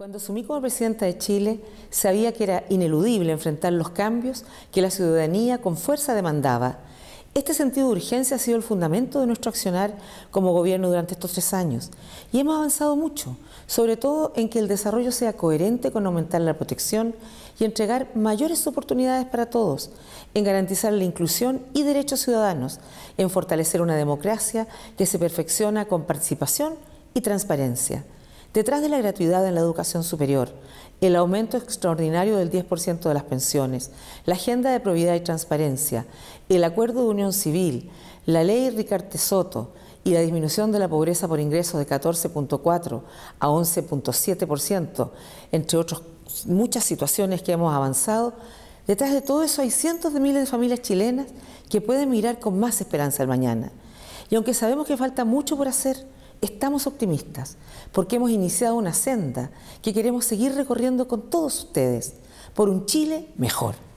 Cuando asumí como presidenta de Chile, sabía que era ineludible enfrentar los cambios que la ciudadanía con fuerza demandaba. Este sentido de urgencia ha sido el fundamento de nuestro accionar como gobierno durante estos tres años y hemos avanzado mucho, sobre todo en que el desarrollo sea coherente con aumentar la protección y entregar mayores oportunidades para todos, en garantizar la inclusión y derechos ciudadanos, en fortalecer una democracia que se perfecciona con participación y transparencia. Detrás de la gratuidad en la educación superior, el aumento extraordinario del 10% de las pensiones, la agenda de probidad y transparencia, el acuerdo de unión civil, la ley Ricarte Soto y la disminución de la pobreza por ingresos de 14.4 a 11.7%, entre otras muchas situaciones que hemos avanzado, detrás de todo eso hay cientos de miles de familias chilenas que pueden mirar con más esperanza al mañana. Y aunque sabemos que falta mucho por hacer, estamos optimistas porque hemos iniciado una senda que queremos seguir recorriendo con todos ustedes por un Chile mejor.